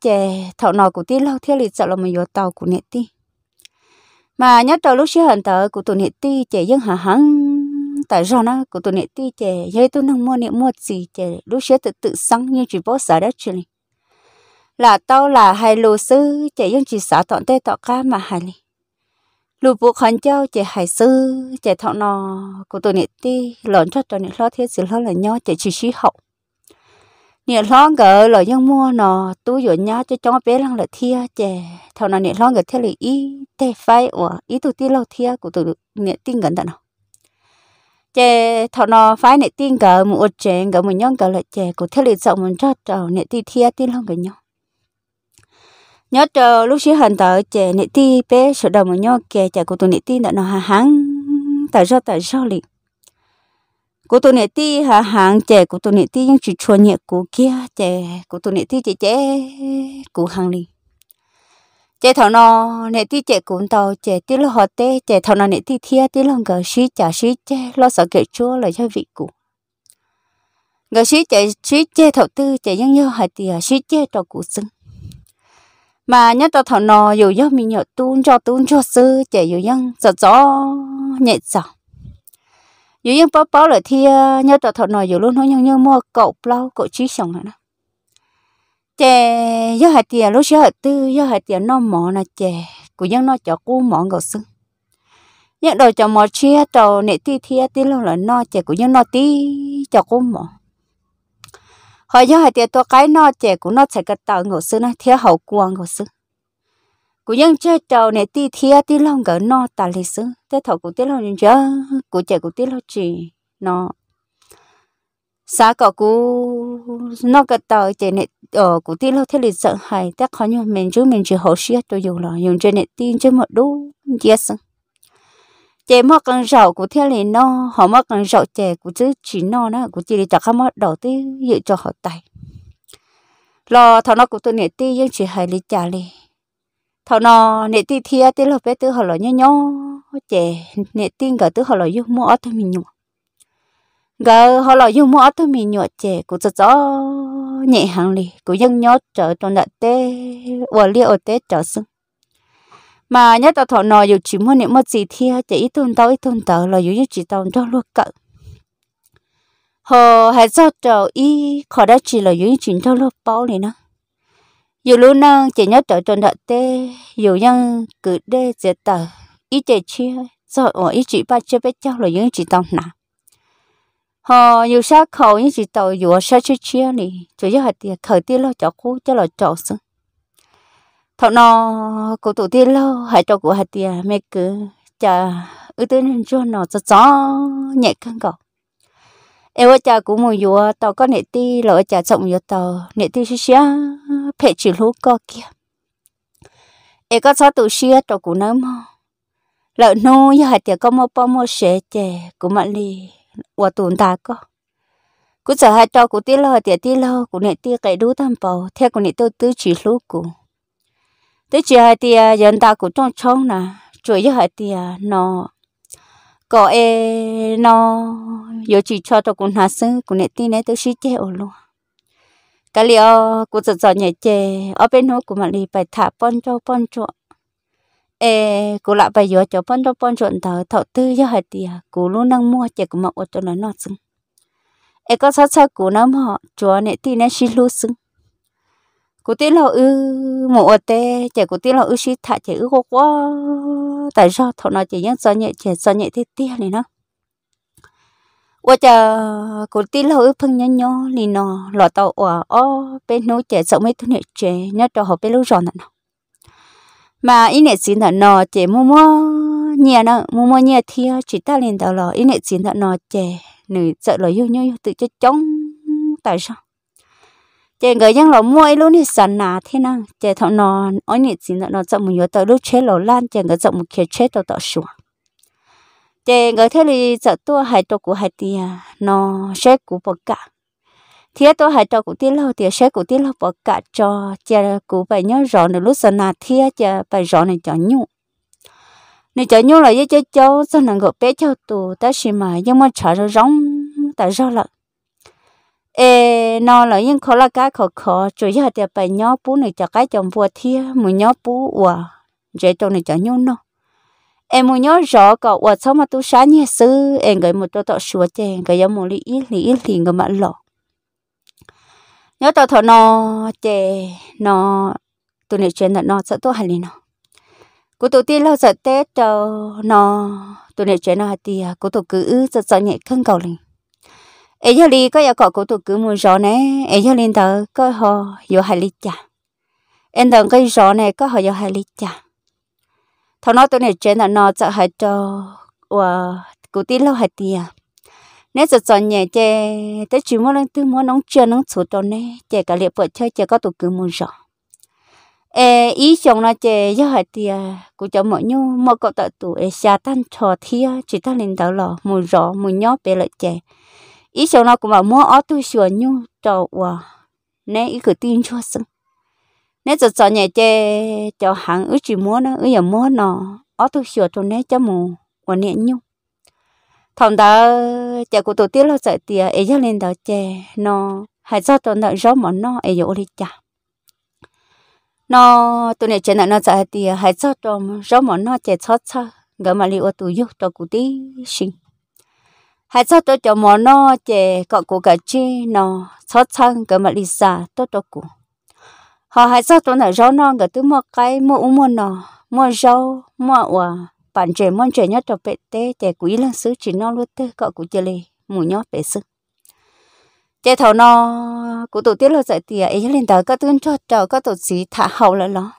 chè thọ nò của tí lâu thiết lịch sợ là mình vô tàu của nệ ti mà nhớ tàu lúc xưa hận tờ của tụi nệ ti chè dân hà hăng tại do nó của tụi nệ ti chè dây tôi nâng mua nệ mua gì chè lúc xưa tự tự sẵn như chỉ bố sợ đó chứ là tao là hai lô sư chè dân chỉ sợ tọn tê tọ ca mà hai li lù bộ khẩn châu chè hải sư chè thọ nò của tụi nệ ti lợn cho tụi nệ lo thiết sự lo là nhau chè chỉ sĩ hậu nhiệt long gỡ lo nhưng mua nó tu yo nhá cho cho bé lăng là thia chè thằng nào nhiệt long gỡ theo là ý tê phải ủa ý tu ti lâu thia của tụi nhiệt tin gần đó à. chè thằng nào phải nhiệt tin gỡ một chè gỡ một nhóm gỡ là chè của theo là rộng một cho trầu nhiệt tin thia tin long gỡ nhau nhớ chờ lúc xí hận tới chè nhiệt tin bé sửa đầu một nhớ kè chè của tụi nhiệt tin đã nó à, hà tại sao tại sao liền cô tôi nè tí hà hàng chè cô tôi nè tí những chú chua nhẹ cô kia chè cô tôi nè tí chè chè cô hàng đi chè thảo nó nè tí chè cũng tàu chè tí lo họ tê chè thảo nó nè tí thia tí lo gờ xí chả xí chè lo sợ kẻ chúa là cho vị cụ gờ xí chè xí chè thảo tư chè nhân nhau hạt tìa xí chè cho cụ sưng mà nhất tao thảo nó dù do mình nhậu tuôn cho tuôn cho sư chè dù nhân sợ gió nhẹ giọng dù những bó bó là thì ờ, nhớ tao thọ nói dù luôn nói nhau nhau mua cậu bao cậu chí sống đó trẻ do hạt tiền lúc xưa hạt tư do hạt tiền nó mỏ là trẻ của dân nó cho cu mỏ ngầu xưng nhận đồ cho mỏ chia tàu nệ ti thi ti lâu là nó trẻ của dân nó ti cho cu mỏ họ do hạt tiền tôi cái nó trẻ của nó sẽ cắt tàu ngầu xưng nó thiếu hậu cuồng ngầu xưng cú nhân chơi trâu này ti thia ti long gỡ no ta lịch xứ thế thọ cú ti long nhân chơi cú chạy cú ti long chỉ nó xã cọ cú nó cái tàu chạy này ở ờ, cú ti long thế lịch sợ hay thế khó nhung mình chú mình chỉ hậu xia tôi dùng là dùng chơi này tin chơi một đu yes chạy mất con rậu cú thế lịch nó họ mất con rậu chạy cú chứ chỉ nó đó cú chỉ cho không mất đầu tư dự cho họ tài, lo thọ nó cú tôi này ti nhưng chỉ hay lịch trả lì thọ nọ nè ti thia ti lợp bé tư họ lọ nhó nhó trẻ nè tin cả tư họ lọ yêu mua thôi mình nhọ gờ họ lọ yêu mua thôi mình nhọ trẻ cũng rất cho nhẹ hàng lì cũng dân nhó trở trong đợt tê ở lia ở tê trở sưng mà nhất tao thọ nọ dù chỉ mua niệm mua gì thia chỉ ít tuần tao ít tuần tao là dù chỉ tao cho luôn cỡ hồ hay cho trời ý khó đã chỉ là dù chỉ cho luôn bao này nữa dù lúc nào chỉ nhớ trở tròn thật tê dù nhân cứ đê dễ tờ ý chế chia rồi ở ý chị ba chưa biết cháu là những chị tông nào họ dù sao khẩu những chị tàu dù sao chưa chia nè chủ yếu là tiền khởi tiên lo cho cô cho là trọ xuống thọ nó cô tụ tiên lo hãy cho cô hạt tiền mẹ cứ chả ư tư nên cho nó cho gió nhẹ căng cỏ em ở chả cũng mùi dù tàu có nệ ti lỡ chả trọng dù tàu nệ ti xí xí thể chỉ lú co kia e có cho tụ xia cho cụ nỡ mò lợ nô như hạt tiệc có mò bao mò xế chè cụ mặn lì và tụn ta có cụ sợ hai cho cụ tí lo tiệc tí lo cụ nệ tia cái đú tam bầu theo cụ nệ tôi tứ chỉ lú cụ tứ chỉ hai tiệc dân ta cụ trong trong nà chủ với hai tiệc nó có e nó giờ chỉ cho tôi cụ nà sư cụ nệ tí nè tôi xí chè ổ luôn cái liệu cũng rất rõ nhẹ chê ở bên hố của mà lì phải thả bón cho bón cho ê cũng lại phải vừa cho bón cho bón cho thở thọ tư cho hạt tiền cũng luôn đang mua chè cũng mà ở chỗ nó nó sưng ê có sao sao cũng nó mọ chúa nè thì nè xí luôn, sưng cụ tiên lo ư một ở tê chè cụ tiên lo ư xí thả chè ư quá quá tại sao thọ nó chỉ nhắc rõ nhẹ chè rõ nhẹ thế tia này nó 我就古地老朋友 nhau lì nó lọ tàu ở ở bên nô trẻ sống mấy thứ trẻ nhớ cho họ bên lúc giòn nè mà ít nè xin thằng nó trẻ mua mua nhà nó mua mua nhà thì chỉ ta liền tàu lọ ít nè xin thằng nó trẻ nữ sợ lọ yêu nhau tự cho chống tại sao trẻ người dân lọ mua luôn thì sẵn nà thế nào trẻ thằng nó ít nè xin thằng nó sợ một nhớ tàu lúc chết lọ lan trẻ người sợ một kia chết tàu tàu xuống chế người thế thì sợ tôi hai trâu của hai tia nó sẽ của bậc cả thế tôi hai trâu của tia lâu thì sẽ của tia lâu bậc cả cho chế của bảy nhớ rõ nữa lúc sau nào thế chế phải rõ này cho nhung nên cho nhung là với cho cháu sau này gọi bé cháu tù ta xì mà nhưng mà chả rồi rong ta rõ là ê nó là những khó là cái khó khó chủ yếu là phải nhớ bú này cho cái chồng vua thế mà nhớ bú và vậy tôi này cho nhung nó em muốn nhớ rõ cậu và sau mà tôi sáng nhé sư em gửi một tô tọt sủa chè gửi giống một lý ít lý ít thì người mặn lọ nhớ tao thọ nó chè nó tôi này chuyện là nó sẽ tốt hành lý nó cô tụi tiên lâu giờ tết cho nó tôi này chuyện là thì cô tụi cứ sợ sợ nhẹ khăn cầu liền ấy giờ đi có nhà cậu cô tụi cứ muốn rõ nè ấy giờ lên tờ có họ vô hành lý chả em tưởng cái rõ này có họ vô hành lý chả thằng nói tôi này trên là nó sợ hại cho và cụ tí lâu hại tiền nếu sợ sợ nhẹ chè tới chỉ muốn lên tư muốn nóng chưa nóng số cho nè chơi cả liệu vợ chơi chơi có tụ cứ muốn rõ ê ý chồng là chơi do hại tiền à. cụ cho mọi nhu mọi cậu tự tụ ê xa tan trò thia chỉ ta lên đầu lò muốn rõ muốn nhớ về lợi chơi ý chồng nó cũng mà mua ở tôi sửa nhu cho hòa nè ý cứ tin cho xong nếu giờ sợ nhẹ chê cho hàng ứ chỉ mua nó ứ giờ mua nó ở thu sửa cho nét cho mù của nhẹ nhung thằng đó chạy của tổ tiên lo sợ tiề ấy cho lên đó chê nó hay cho tổ nó gió món nó ấy dỗ đi chả nó tụi này chê nó sợ tiề hay cho tổ gió món nó chê chót chót gỡ mà liệu tụi yêu cho cụ tí xin hay cho tổ cho món nó chè cọ cụ cả chi nó chót chăng gỡ mà lisa tổ tốt cụ họ hay sao tụi này rau non cái thứ một cái một u mua nọ một rau một quả bạn trẻ món trẻ nhất trong bệ tê trẻ quý lần xứ chỉ non luôn tê cậu cũng chơi lì mù nhót bệ sức, trẻ thầu no của tổ tiết là dạy tìa ấy lên tới các tướng cho trò các tổ sĩ thả hậu lại nó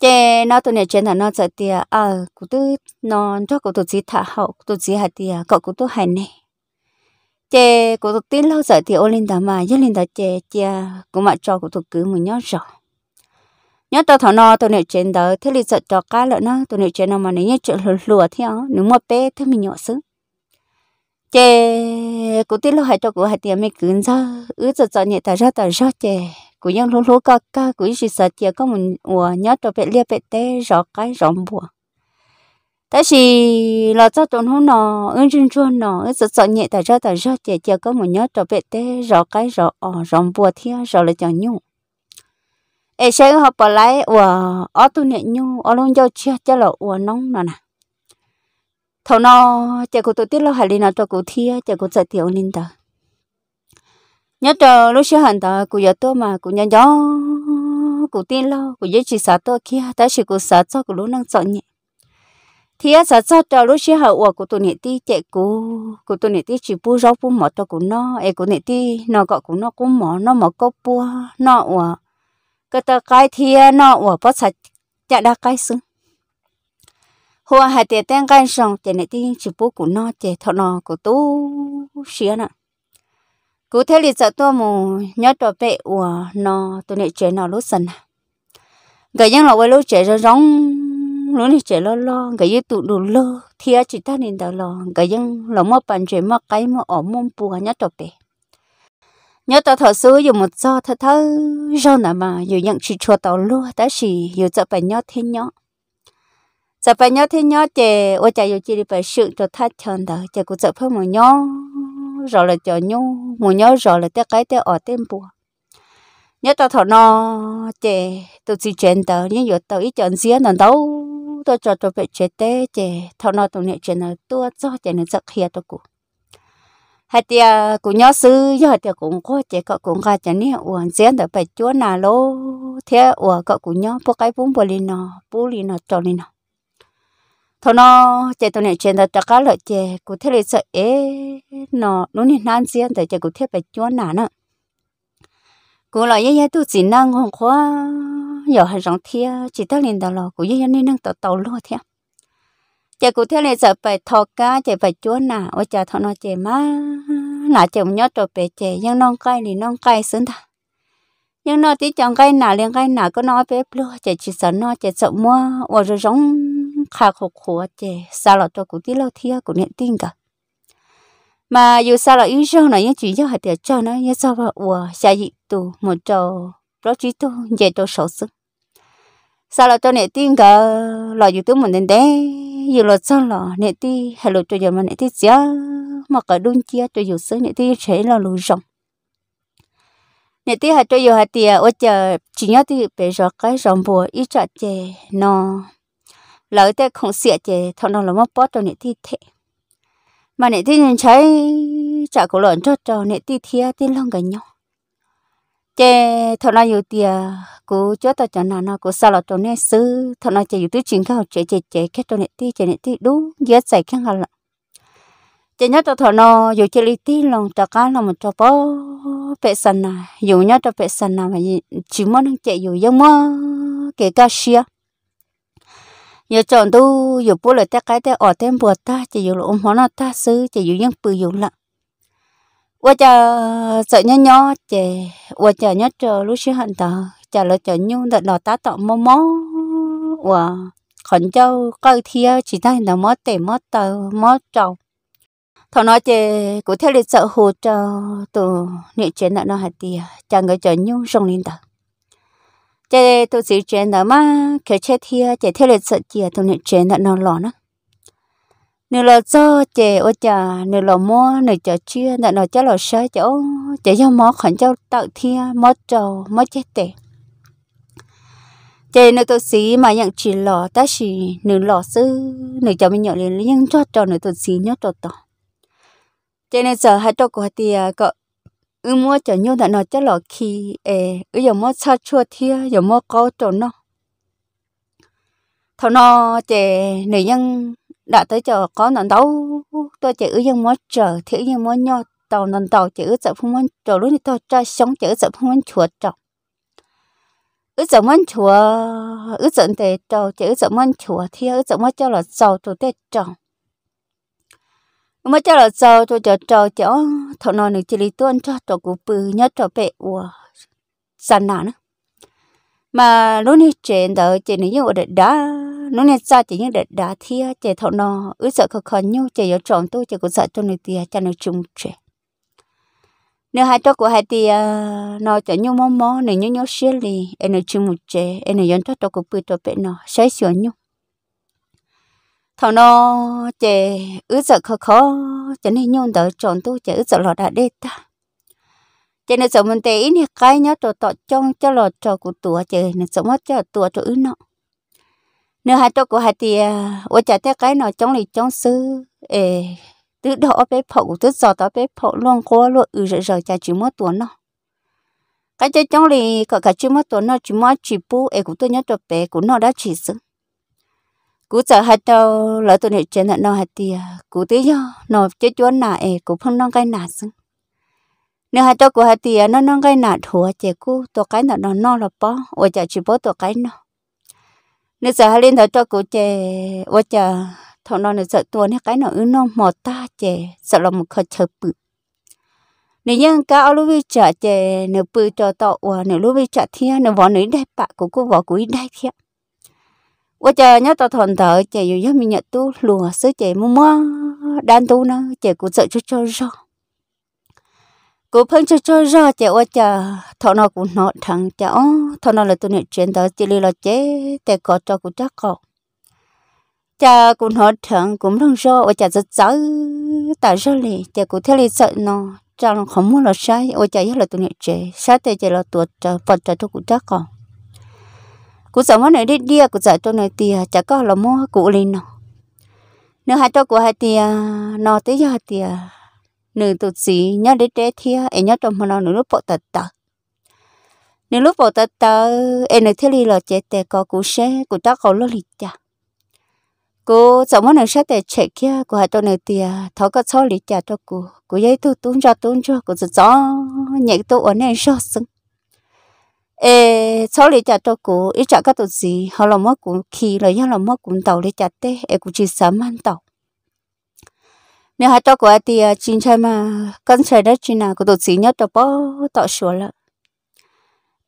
trẻ nó tụi này trẻ là nó dạy tìa à cụ tư nó cho cụ tổ sĩ thả hậu tổ sĩ hạt tìa cậu cụ tổ hành này chè của tôi tin lâu giờ thì ô linh đã mà nhất linh đã chè chè của mà cho của tôi cứ một nhớ rõ nhớ tao thọ no tôi nè trên đó thế thì sợ cho cá lợn nó tôi nè trên nó mà nếu như chuyện lừa lừa theo nếu mà bé thế mình nhỏ xứ chè của tin lâu hai cho của hai tiền mình cứ ra ứ giờ giờ nhẹ ta ra ta ra chè của những lúc lúc ca ca của những sự sợ chè có một mùa nhớ cho bé lia bé té rõ cái rõ bùa ta chỉ là cho tụi nó nó ứng chân nó sợ sợ nhẹ tại ra tại ra chè chè có một nhớ trò bẹt té rõ cái rõ rõ bùa thia rõ là chẳng nhung ê sẽ họ bỏ lại ờ ở tụi nhẹ nhung ở luôn cho chia cho là ờ nóng nè nè thầu nó chè của tụi tiết lâu hải linh nào trò cụ thia chè của sợ tiểu linh tờ nhớ trò lúc xưa hẳn tờ cụ giờ tôi mà cụ nhớ gió cụ tiên lâu cụ giấy chỉ sợ tôi kia ta chỉ cụ sợ cho cụ lúc năng sợ nhẹ thì á sao cho trâu lúc xưa hậu của tụi nè tí chạy cú của tụi nè tí chỉ bu rau bu mỏ cho của nó em của nè tí nó gọi của nó cũng mỏ nó mỏ có bu nó ủa cái tờ cái thì nó ủa bắt sạch chạy đa cái xứ hoa hai tiền tên cái xong chạy nè tí chỉ bu của nó chạy thọ nó của tú xía nè cụ thể là sợ tôi mù nhớ trò bé ủa nó tụi nè chạy nó lúc sân cái những là quay lúc chạy ra giống lúc này trẻ lo lo cái gì tụ đủ lo thì chỉ ta nên đào lo cái dân lo mà bàn chuyện mà cái mà ở mông bùa nhất tập đi nhớ tao thở sâu dùng một do thở thở do nào mà dù nhận chỉ chùa tao lo đã chỉ dù cho phải nhớ thế nhớ cho phải nhớ thế nhớ chè ở chả dù chỉ đi phải sự cho thắt chân đó chè cũng cho phải một nhớ rồi là cho nhớ một nhớ rồi là cái cái cái ở tên bùa nhớ tao thở no chè tụi chỉ chuyện tao nhớ dù tao ít chuyện xía nào đâu tôi cho tôi phải chết tế chế thọ nó tụi này chế nó tua cho chế nó giật hiệt tôi cụ hai thì cũng nhớ sư giờ thì cũng có chế cậu cũng ra chế nè uổng diễn được phải chúa nào lô thế uổng cậu cũng nhớ bố cái bún bò nó bún lì nó cho lì nó thọ nó chế tụi này chế nó cho cá lợi chế cụ thế là sợ ế nó nó nên nan diễn để chế cụ thế phải chúa nào nữa cụ lại ye ye tu chỉ năng không khóa giờ hai rằng thia chỉ tới liền đầu lò của dân nên năng tàu tàu lo thia chị cụ thế này sợ phải thọ cá chị phải chúa nà ôi chả thọ nó chị má nà chị nhớ trò bể chị nhưng non cay thì non cay xứng ta nhưng nó tí chẳng cay nà liền cay nà có nói bếp lo chị chỉ sợ nó chị sợ mua ôi rồi giống khá khổ khổ chị sao lọ cho cụ tí lo thia cụ niệm tin cả mà dù sao là yêu sao nó những chuyện cho hạt tiệt cho nó những sao vào ủa xa dị tù một trò rất chỉ tôi về tôi sổ sức sao là tôi nè tin cả lo dù tôi muốn đến đấy dù lo sao lo nè ti hay là cho giờ mà nè ti chia mà cả đun chia cho dù sức nè ti sẽ lo lù rộng nè ti hay cho dù hay tiền ôi chờ chỉ nhớ ti bây giờ cái rộng bùa ít chặt chè nó lỡ thế không xịa chè thằng nào là mất bớt tôi nè ti thế mà nè ti nhìn thấy chả có lợn cho trò nè ti thia ti lông gần nhau chế thọ nào nhiều tiền cô cho tao cho nào nó cô sao là cho nên sư thọ nào chỉ nhiều thứ chuyện khác chế chế chế cái cho nên tí chế nên tí đúng dễ xảy khác là chế nhớ tao thọ nào dù chế lý tí lòng cho cá lòng một cho bó bệ sần à dù nhớ cho bệ sần à mà chỉ muốn đang chạy dù giống mơ kể cả xia giờ chọn tu dù bố lại té cái té ở thêm bùa ta chỉ dù là ôm hóa nó ta sư chỉ dù những bự dù lặng 我家这年年的，我家年这路是很大，家了这牛的老大大毛毛，我很久高铁只带那么得么得么着，他那这古铁里走湖着，都你见那那还的，家个这牛上领导。这都是真的嘛？可这天这天里走的，都你真的那老呢？nếu là cho chè ô chả nếu là mua nếu chả chia nửa nửa chả là sai chả chả cho mót khẩn cháu tạo thia mót trầu mót chết tệ chè nửa tổ sĩ mà nhận chỉ lò ta chỉ nếu lò sư nếu chả mình nhận liền nhưng cho trầu nửa tổ sĩ nhớ trầu to chè nửa giờ hai trầu của tia cọ ư mua chả nhau nửa nửa chả là khi ê ư giờ mò sao chua thia giờ mót có trầu nó thằng nó chè nếu nhân đã tới chỗ có nón đâu tôi chỉ yên muốn chờ thì yên muốn nho tàu nón tàu chỉ sợ không muốn chờ lúc này tôi trai sống chỉ sợ không muốn chuột trọng ứ sợ muốn chùa ứ sợ để trầu chỉ sợ muốn chùa thì ứ sợ muốn cho là giàu tôi để trầu mà cho là giàu tôi cho trầu chỗ thọ nó được chỉ lý tuân cho trầu cụ bự nhớ trầu bệ ủa sàn nà nữa mà lúc này chuyện đời chỉ này như ở đây đã nó nên xa chỉ như để đá thia chỉ thọ nó ứ sợ khó khăn nhau chỉ yếu tròn tôi chỉ có sợ cho người tia cho nó chung trẻ nếu hai cho của hai tia à, nó cho nhau mò mò nên nhau nhau xia lì em nó chung một trẻ em nó dẫn cho tôi cũng bự cho bé nó sấy sửa nhau thọ nó chỉ ứ sợ khó khó cho nên nhau đỡ tròn tôi chỉ ứ sợ lọt đã đê ta cho nên sợ mình tê ý cái nhớ trò tọt trong cho lọt cho của tụa chỉ nên sợ mất cho tụa cho ứ nọ nếu hai tôi của hai thì ở à, chả thế cái nó chống này chống xứ, ê từ đó bé phổ từ giờ đó bé phổ luôn qua luôn ừ rồi rồi chả chỉ mất tuần nó cái chơi chống này có cả chỉ mất tuần nó chỉ mất chỉ bu ê cũng tôi nhớ tôi bé cũng nó đã chỉ xứ, cú giờ hai tôi lỡ tôi này là nó hai thì à, cú tí do nó chơi chuồn nà ê cũng không non cái nà xứ, nếu hai tôi của hai thì à, nó non cái nà thua chè cú tôi cái nà nó non là bó ở chả chỉ bó tôi cái nào nên giờ lên thở cho cụ chè ô chà thằng nó này sợ tua này cái nó ứ nó mò ta chè sợ là một khờ chờ bự nếu như cá ao lúc bây chả chè nếu bự cho tọ ủa nếu lúc bây chả thiên nếu vỏ nấy đại bạc của cô vỏ của ít đại thiên ô chà nhớ tao thòn thở chè dù nhớ mình nhận tu lùa sớ chè mua mua đan tu nó chè cũng sợ cho cho rồi cô phân cho cho ra chả ô chả thọ nó cũng nọ thằng chả thọ nó là tụi này chuyện đó chỉ là chế để có cho cũng chắc cậu chả cũng nọ thằng cũng đang ra ô chả rất dở tại sao lì chả cũng thấy lì sợ nó chả nó không muốn là sai ô chả nhất là tụi này chế sai thì chả là tuột chả phật chả cho cũng chắc cậu cú sợ món này đi đi cú sợ cho này tiền chả có là mua cụ lên nó nếu hai cho của hai tiền nó tới giờ tiền nữ tụt gì nhớ đến trẻ thia em nhớ trong nó nữ lúc bộ tật tật nữ lúc bộ tật tật em nữ thiết li là trẻ tệ có cú xe cú tắc có lo lịch cha cô sợ món nữ sát tệ trẻ kia cô hai tôi nữ tia thọ có số lịch cha cho cô cô dây thu tún cho tún cho cô sợ gió nhảy tôi ở nơi sơ sưng ê số lý trả cho cụ ít trả các tổ gì họ làm mất cũng khi rồi nhau làm mất cũng tàu lý trả tê ê cũng chỉ sớm ăn tàu nếu hai tao của thì ờ, chín chai mà cân chai đó chỉ nào, có tổ chức nhất đó bỏ tạo sửa là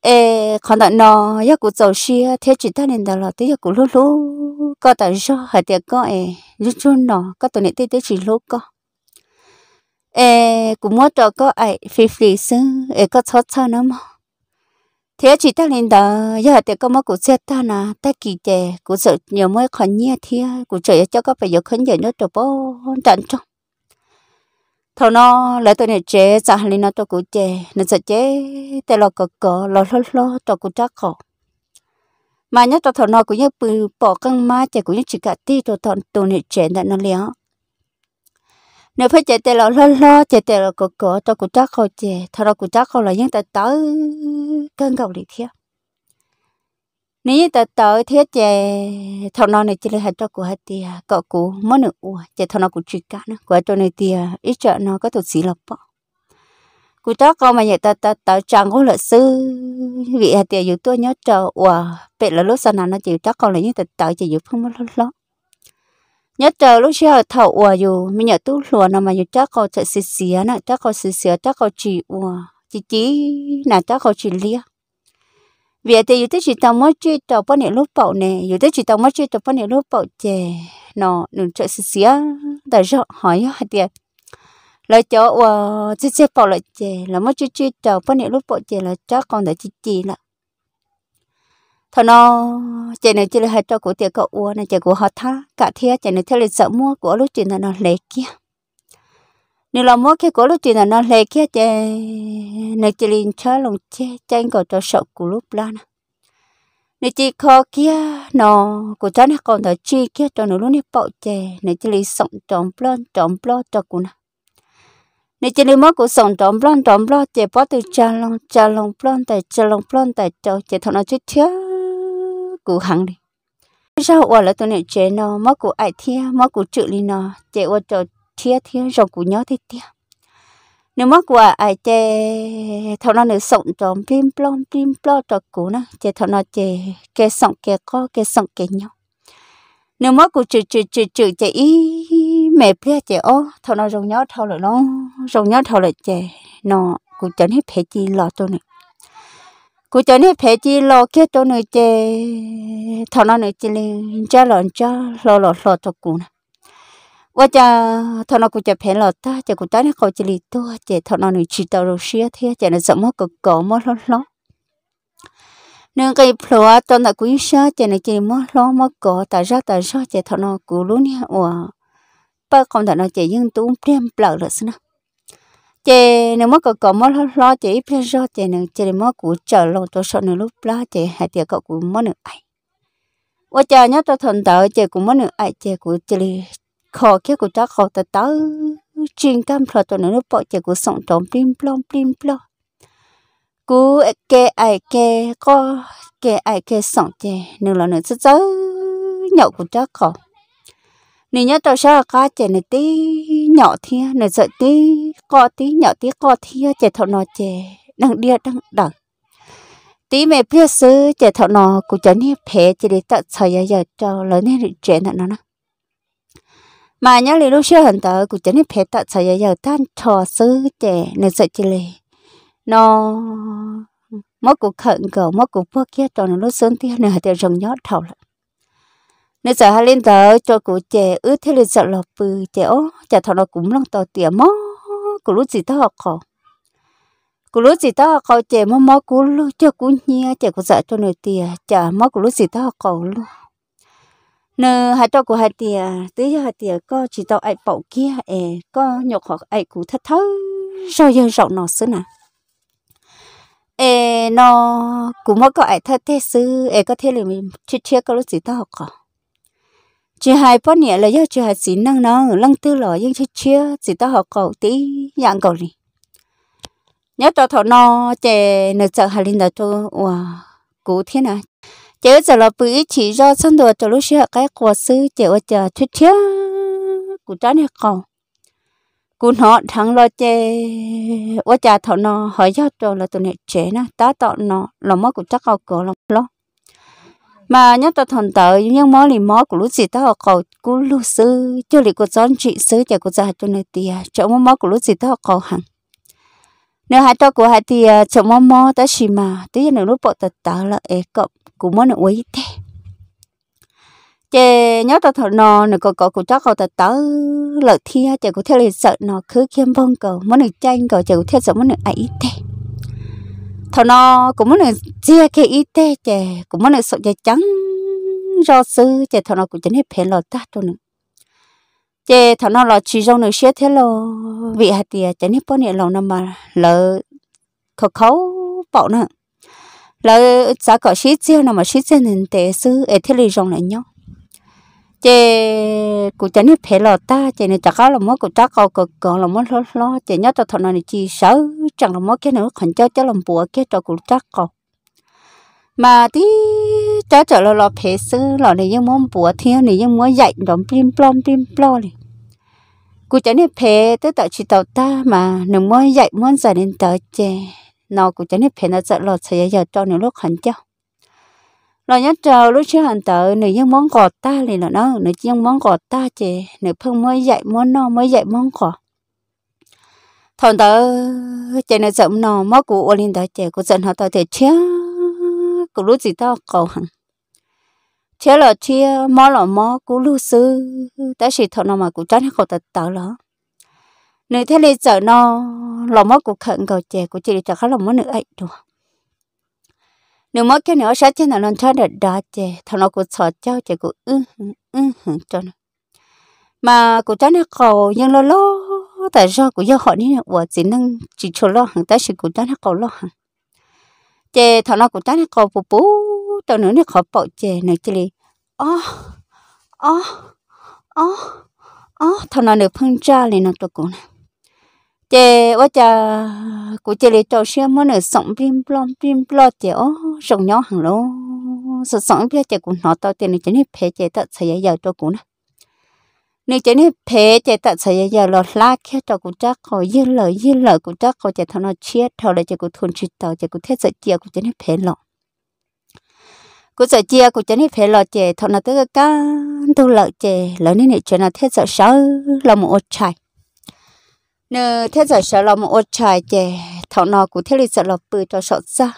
ê còn tao nó giờ cũng giàu xí thế chỉ ta nên đó là tí giờ cũng lú lú có tao do hai tiệc có ê rút chun nó có tụi này tí tí chỉ lú có ê cũng mua cho có ai phi phi xứ ê có chót chót nó mà thế chỉ ta lên đó giờ thì có mấy cụ xe ta nà ta kỳ chè cụ sợ nhiều mới khó nhia thia cụ trời cho các phải giờ khấn giờ nó trở bó đạn trong thầu nó lấy tôi này chế xã hàng nó tôi cũng chế nó sẽ chế để lo cờ cờ lo lo lo tôi cũng chắc khó mà nhớ tôi thầu nó cũng như bự bỏ căng má chế cũng như chỉ cả ti tôi thầu tôi này chế đã nó léo nếu phải chế để lo lo lo chế để lo cờ cờ tôi cũng chắc khó chế thầu nó cũng chắc khó là những ta tớ căng cầu lý thiệt nếu ta tớ thế chè thằng nó này chỉ là hạt cho của hạt tia cọ cũ mất nữa ủa chè thằng nó cũng truy cá nữa của cho này tia ít chợ nó có thuộc sĩ lập bỏ cụ đó con mà nhảy ta ta ta chẳng có lợi sư vị hạt tia dù tôi nhớ chờ ủa bệ là lúc sau nào nó chịu đó còn là như ta tớ chỉ dù không mất lót lót nhớ chờ lúc xưa thầu ủa dù mình nhớ tu lùa nào mà dù chắc còn chạy xì xì nữa chắc còn xì xì chắc còn chỉ ủa chỉ chỉ là chắc còn chỉ liếc vì thế yêu thế chỉ tao mới chơi tao bao nhiêu lúc bảo nè yêu thế chỉ tao mới chơi tao bao nhiêu lúc bảo chè nó đừng chơi xí xí đã sao hỏi hỏi tiền lời cho wow chơi chơi bảo lại chè là mới chơi chơi tao bao nhiêu lúc bảo chè là cho con đã chơi chơi là thọ nó chè này chơi là hai trò của tiền cậu uo này chè của họ tha cả thế chè này thế là sợ mua của lúc chuyện là nó lệ kia nếu là mỗi cái cổ lúc thì là nó lệ kia chè nếu chỉ liền cho lòng chè tranh cổ cho sợ của lúc đó nè nếu chỉ khó kia nó của cháu nó còn thở chi kia cho nó lúc này bọ chè nếu chỉ liền sống trộm blon trộm blon cho của nó nếu chỉ liền mỗi của sống trộm blon trộm blon chè bỏ từ cha lòng cha lòng blon tại cha lòng blon tại cho chè thằng nó chết thiếu của hằng đi sao ủa là tôi nè chè nó mỗi của ai thia mỗi của chữ linh nó chè ủa cho chia thiên rồng của nhớ thế tiếc nếu mắc qua ai chè thọ nó nữa sống trong plim plom plim plo trò cũ nó chè thọ nó chè kè sống kè co kè sống kè nhau nếu mắc của trừ trừ trừ trừ chè ý mẹ plia chè ô thọ nó rồng nhớ thọ lại nó rồng nhớ thọ lại chè nó cũng chẳng hết phải chi lo cho này cú cho nên phải chỉ lo cái cho nơi chơi thằng nó nơi chỉ lên chơi lo chơi lo lo lo cho cú nè ว่าจะทอนกูจะเพลอตาจะกูตาเนี่ยเขาจะลีตัวเจทอนหนูชิตาโรเชียเทียจะในสมองก็ก่อมอล้อล้อเนื่องกับพลัวตอนตะกุยชาจะในจีมอล้อมอก่อแต่ชาแต่ชาจะทอนกูรู้เนี่ยว่าป้าคงแต่เราจะยิ่งตุ้มเปลี่ยนเปล่าเลยสินะเจเนื้อมอก็ก่อมอล้อล้อเจเปลี่ยนชาเจเนื้อเจมอกูเจอลงตัวชาเนื้อลูกปลาเจหายเดียวก็กูมอเนื้อไอว่าจะเนี่ยตัวทนเต๋อเจกูมอเนื้อไอเจกูเจลี khó kia của ta khó ta ta chuyên cam phở tụi nó bỏ chạy của sòng trống plim plom plim plom cú kê ai kê có kê ai kê sòng chè nữa là nữa rất rất nhậu của ta khó nè nhớ tao sao cá chè này tí nhỏ thia này sợ tí co tí nhỏ tí co thia chè thọ nó chè đang đia đang đẳng tí mẹ biết sứ chè thọ nó của cháu nếp thế chỉ để tận thời giờ cho lớn nên chuyện nó nó mà nhớ lý lúc xưa hình tớ cũng chẳng nên phê tạo sở giờ tan trò sư trẻ nên sợ chỉ lì nó mất cuộc khẩn cầu mất cuộc bước kia cho nó lúc sớm thì nửa thì rồng nhót thầu lại nên sợ hai lên tớ cho cụ trẻ ướt thế lên sợ lò bự trẻ ô chả thọ nó cũng lăng tỏ tỉa mó cụ lúc gì tớ học khổ cụ lúc gì tớ học khổ trẻ mó mó cụ lúc cho cụ nhia trẻ cụ sợ cho nửa tỉa chả mó cụ lúc gì tớ học khổ luôn nơ hai tao của hai tiề tới hai tiề có chỉ tao ai bảo kia ê có nhọc họ ai cú thất thơ sao giờ rộng nó xứ nè ê nó cũng mất có ai thất thế xứ ê có thế là mình chia chia có lúc gì tao học cả chỉ hai bao nhiêu là do chỉ hai xí năng nó lăng tư lò nhưng chia chia chỉ tao học cầu tí dạng cầu đi nhớ tao thọ nó chè nợ sợ hai linh đã cho wow cú thế nào chỉ giờ là bữa chỉ do sân đồ cho lúc xưa cái quả sư chỉ ở chợ chút chia cụ trái này còn cụ nó thằng lo chế ở chợ thọ nó hỏi giao cho là tụi này chế nè tá tọ nó là mất cụ chắc cầu cửa lắm lo mà nhớ tao thằng tớ nhưng mó lì mó của lúc gì tao cầu cụ lúc sư cho lì cụ gión chị sư chế cụ già cho này tiền chỗ mó mó của lúc gì tao cầu hàng nếu hai to của hai thì ờ, chồng mò mò tới xì mà tí nữa lúc bộ tật tớ là ế cộng cũng muốn nữa quấy thế chè nhớ tao thọ nò nữa có có cũng chắc họ tật tớ lợ thia chè cũng theo lời sợ nó cứ kiếm bông cầu muốn được tranh cầu chè cũng theo sợ muốn được ấy thế thọ nò cũng muốn được chia cái ý thế chè cũng muốn được sợ chè trắng do sư chè thọ nò cũng chẳng hết phèn lọt ta đâu nữa chế thằng nào là chỉ trong nước xế thế lo vị hạt tiền chả nếp bao nhiêu lâu năm mà lỡ khó khấu bỏ nữa lỡ giá cả xí chiêu nào mà xí chiêu nên tệ sư ở thế lì rong lại nhau chế cụ chả nếp phải lo ta chế này chả có là mốt cụ chả có cực còn là mốt lo lo chế nhớ cho thằng nào này chỉ sợ chẳng là mốt cái nữa còn cho cho làm bùa cái cho cụ chắc có mà đi cho trở lo lo phê sư lo này như muốn bùa thiên này như muốn dạy đóng plim plom plim plo này cú chả này phê tới tợ chỉ tàu ta mà nếu muốn dạy muốn giải đến tợ chè nó cú chả này phê nó sợ lo sẽ giờ cho nó lúc hẳn cho lo nhớ chờ lúc chưa hẳn tợ này như muốn gọt ta này là nó nếu như muốn gọt ta chè nếu không muốn dạy muốn nó mới dạy muốn gọt thằng tớ chè nó giống nó mất cú ô linh tớ chè cú giận họ tớ thì chết cú lúc gì tao cầu hẳn thế là chia mò là mò cú lúc sư ta sĩ thọ nào mà cú tránh cầu tật tớ lỡ nếu thế này giờ nó là mò cú khẩn cầu chè cú chỉ cho khá là mò nữa ấy thôi nếu mò cái nữa sáng trên là nó cho được đá chè thọ nào cú sợ cháu chè cú ư ư cho nó mà cú tránh cầu nhưng lo lo tại sao cú do họ đi là chỉ năng chỉ cho lo hàng tới sĩ cú tránh cầu lo hàng chê thằng nó cũng chắc nó khó bù bù tao nữa nó khó bỏ chê này chê li ó ó ó ó thằng nó được phân ra lên nó tôi cũng chê quá cha cụ chê li trâu xem mới nữa sống bim blom bim blo chê ó sống nhỏ hàng lô sống bia chê cũng nó tao tiền này chê này phê chê tao sẽ giờ tôi cũng nè nếu chỉ nên thế chạy tận sẽ giờ lo la kia cho cũng chắc họ yên lời yên lời cũng chắc họ chạy thằng nó chết thằng lại chỉ cũng thôn chịu tàu chỉ cũng thế sẽ chia cũng chỉ nên thế lọ cũng sẽ chia cũng chỉ nên thế lọ chạy thằng nó tới cái thu lợi chạy lợi nên này chuyện là thế sợ sợ là một ô trai nếu thế sợ sợ là một ô chạy chỉ thằng nó cũng thiết là sợ là bự cho sợ ra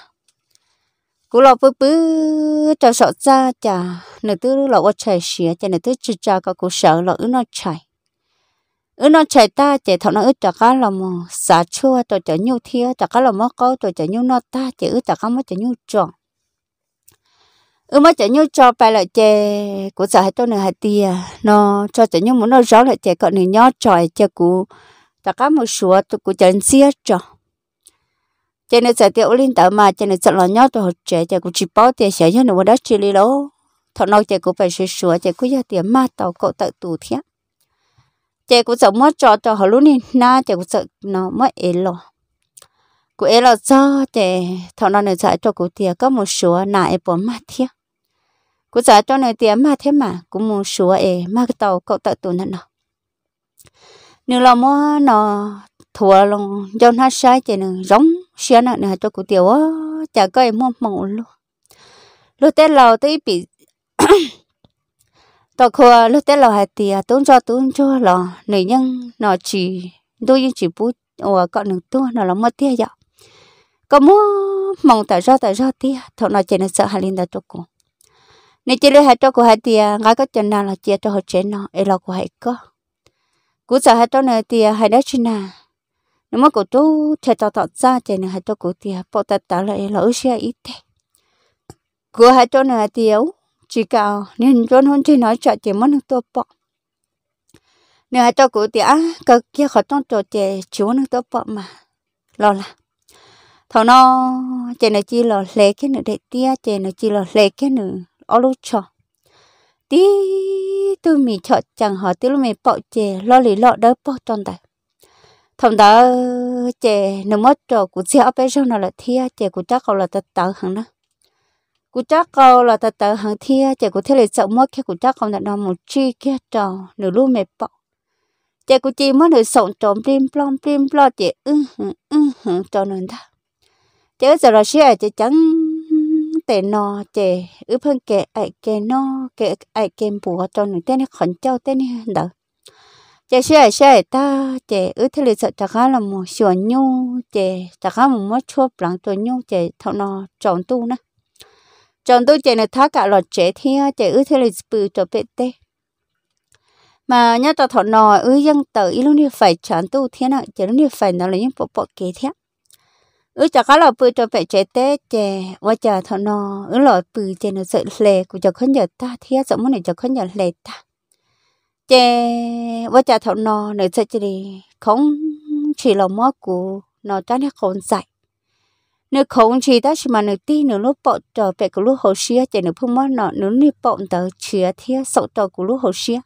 cú lọ bự bự cho sợ ra chả nửa tư lọ qua chạy xía chả nửa tư chữ cha có cú sợ lọ ứ nó chạy ứ nó chạy ta chả thọ nó ứ chả cá lọ mò xả chua tôi chả nhu thia chả cá lọ mò câu tôi chả nhu nó ta chả ứ chả cá mò chả nhu tròn ứ mà chả nhu cho bài lại chè cú sợ hai tôi nửa hai tia à, nó cho chả nhu muốn nó rõ lại chè cọ nửa nhó tròi chả cú chả cá mò sủa tôi cú chả xía tròn cho nên giờ tiêu linh tạo mà cho nên sợ lo nhót rồi trẻ cho cũng chỉ bảo tiền sẽ cho nó đó chỉ lý lỗ thọ nói cho cũng phải sửa sửa cho cũng giờ tiền mà tàu cậu tự tù thiệt chị cũng sợ mất cho cho họ luôn đi na chị cũng sợ nó mất ế lo cô ế lo cho chị thọ nó này sợ cho cô tiền có một số nà ế bỏ mà thiệt cô sợ cho này tiền mà thế mà cũng một số ế mà cái tàu cậu tự tù nó nếu là mua nó thua luôn cho nó sai chị nó giống xia nợ nè cho cụ tiểu á chả có em mong mong luôn lúc tết lầu tới bị tôi khua lúc tết lầu hai tiề tốn cho tốn cho lò nữ nhân nó chỉ đôi nhưng chỉ bút ủa cọ nừng tua nó là mất tia vậy có mua mong tại do tại do tia thằng nó chỉ là sợ hai linh đã cho cô nên chỉ lấy hai cho cô hai tiề ngay có chân nào là chia cho họ chế nó ấy là cô hai có cú sợ hai cho này tiề hãy đã chuyện nào nó mà cô tu thể tao tao ra thì nó hay tao cổ thì bỏ tao tao lại lỡ xe ít thế cứ hai chỗ này tiêu chỉ cao nên chỗ hôn chỉ nói chuyện chỉ muốn tôi bỏ nếu hay tao cổ thì á cái kia khó trong chỗ chỉ chúa nó tôi bỏ mà lo là thằng nó chỉ nó chỉ lo lấy cái nữa để tia chỉ nó chỉ lo lấy cái nữa ở lúc chọn tí tôi mình chọn chẳng hỏi tôi lúc mình bỏ chè lo lý lo đỡ bỏ trong tay thông đó chè nó mất trò của xe ở bên sau nó là thia chè của chắc cầu là tật tớ hằng đó của chắc cầu là tật tớ hằng thia chè của thế là sợ mất khi của chắc cầu là nó một chi kia trò nửa lúc mệt bọc chè của chị mất nửa sống trộm bim plom bim plo chè ư hử ư hử cho nên đó chè giờ là xe chè trắng tệ nọ chè ư phân kệ ai kệ nọ kệ ai kệ bùa cho nên tên này khẩn trâu tên này đó chị xe xe ta chị ư thế lịch sự chắc là một sửa nhu chị chắc là một mất chuột bằng tuổi nhu chị thọ nó chọn tu nè chọn tu chị này thác cả lọt trẻ thì chị ư thế lịch bự cho bệ tê mà nhớ tao thọ nò ư dân tự ý lúc đi phải tròn tu thế nào chị luôn đi phải nó là những bộ bộ kế thế ư chắc là bự cho bệ trẻ tê chị và chờ thọ nò ư lọt bự chị nó sợ lệ của cho khấn giờ ta thế sợ muốn này cho khấn giờ lệ ta chè vợ cha thọ nò nửa sẽ chỉ đi không chỉ là mó của nó cho nó không dạy nếu không chỉ ta chỉ mà nửa ti nếu lúc bỏ trở về của lúc hồ xia chè nếu phương mắt nó nếu như bỏ tờ chia thia sậu trò của lúc hồ xia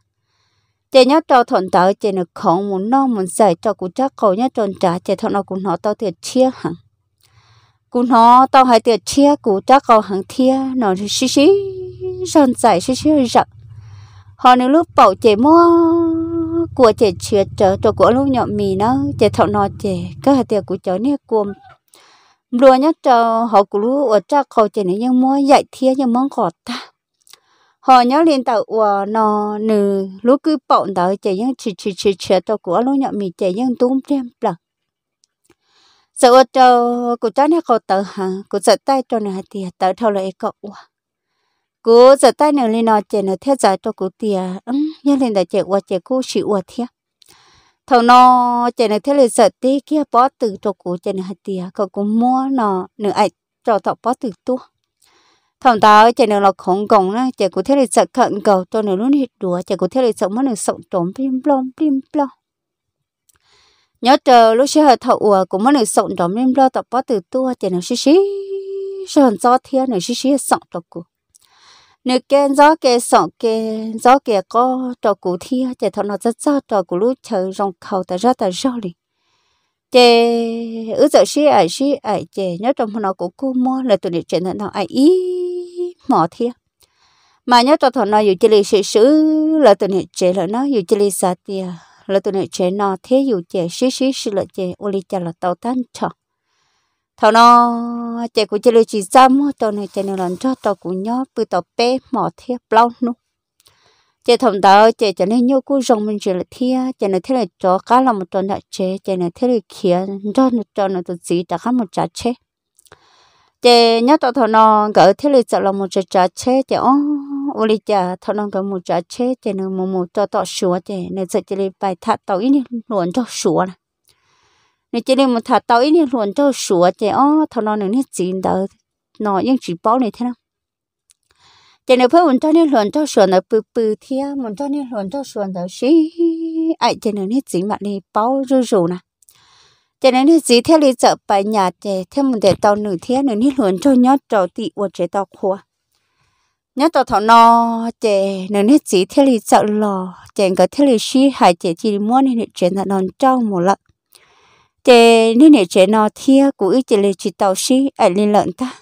chè nhớ trò thuận tờ chè nếu không muốn no muốn dạy trò của cha cậu nhớ trò trả chè thọ nọ của nó tao thiệt chia hẳn của nó tao hai thiệt chia của cha cậu hẳn thia nó xí xí ròn dạy xí xí rộng họ nếu lúc bảo chế mua của chế chuyện chờ cho của lúc nhọ mì nó chế thọ nó chế cái hạt tiền của cháu nè cuồng lúa nhất cho họ của lúc ở cha khẩu chế này nhưng mua dạy thía nhưng món gọt ta họ nhớ lên tàu ở nó nữ lúc cứ bảo tàu chế nhưng chỉ chỉ chỉ chỉ cho của lúc nhọ mì chế nhưng tốn đem là sợ cho của cháu nè khẩu tàu hả của sợ tay cho nè tiền tàu thâu lại cậu quá cô giờ tay nữa lên nó chạy nó theo dõi cho cô tia nhân lên đã chạy qua chạy cô chịu qua theo thầu nó chạy nó theo lên sợ tí kia bó từ cho cô chạy nó tia cô cũng mua nó nữa ai cho thọ bó từ tua thằng ta chạy nó là khổng gồng nó chạy cô theo lên sợ khẩn cầu cho nó luôn hết đùa chạy cô theo lên sợ mất nó sợ trộm bim plom bim plom nhớ chờ lúc sẽ hơi thầu ủa cũng mất nó sợ trộm plim plom tập bó từ tua chạy nó xí xí sợ cho thiên nó xí xí sợ cho cô nếu cái gió cái sóng cái gió cái có trò cụ thi thì thằng nó rất rõ trò cụ lúc chờ rong khẩu ta rất ta rõ liền chị ở giờ xí ai xí ai chị nhớ trong nó của cô mua là tụi này chuyện nó ai ý mỏ thi mà nhớ trong thằng nó dù chỉ lì sự sự là tụi này chị là nó dù chỉ lì sa tiệt là tụi này chị nó thế dù chị xí xí xí là chị ô lì chả là tàu tan chọn thọ nó chạy của chạy lưỡi chỉ dăm tao này chạy nó lần cho tao cũng nhớ bự tao bé mỏ thế lâu nu chạy thầm tao chạy cho nên nhớ cú rồng mình chơi là thia chạy nó thế là cho cá là một tuần đã chế chạy nó thế là kia cho nó cho nó tự gì đã khác một trả chế chạy nhớ tao thọ nó gỡ thế là chạy là một trả trả chế chạy ô ô li chả thọ nó gỡ một trả chế chạy nó một một cho tao sửa chạy nó chạy chạy bài thắt tao ít luôn cho sửa này nên chỉ nên một thà tao ít nên luồn cho sủa chỉ ó thằng nó nên hết chín đó nó nhưng chỉ bao này thế nào chỉ nên phải muốn cho nên luồn cho sủa nó bự bự thế, muốn cho nên luồn cho sủa nó xí ai chỉ nên hết chín mà đi bao rù rù nè cho nên thì chỉ theo lý chợ bài nhà để theo một để tàu nửa thế nữa nên luôn cho nhớ trò tị của chế tàu khua nhớ tàu thọ no chế nữa nên chỉ theo lý chợ lò chế có theo lý sĩ hai chế chỉ muốn nên chế là nó trâu một lợn chế nên để chế nó thia cũng chỉ là chỉ tàu xí ở à, lên lợn ta